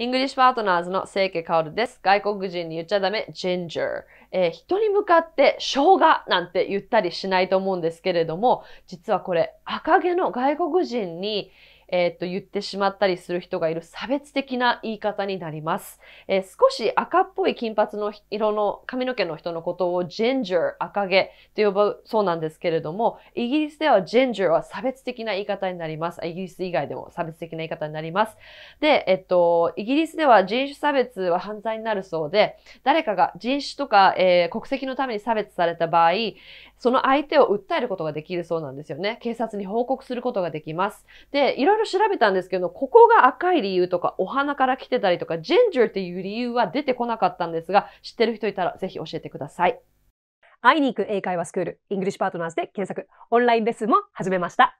イングリッシュパートナーズの清家薫です。外国人に言っちゃダメ、ジンジャー。えー、人に向かって生姜なんて言ったりしないと思うんですけれども、実はこれ、赤毛の外国人にえー、っと、言ってしまったりする人がいる差別的な言い方になります。えー、少し赤っぽい金髪の色の髪の毛の人のことをジェンジャー赤毛と呼ぶそうなんですけれども、イギリスではジェンジャーは差別的な言い方になります。イギリス以外でも差別的な言い方になります。で、えっと、イギリスでは人種差別は犯罪になるそうで、誰かが人種とか、えー、国籍のために差別された場合、その相手を訴えることができるそうなんですよね。警察に報告することができます。で、いろろ調べたんですけど、ここが赤い理由とか、お花から来てたりとか、ジェンジャーっていう理由は出てこなかったんですが、知ってる人いたらぜひ教えてください。会いに行く英会話スクール、イングリッシュパートナーズで検索、オンラインレッスンも始めました。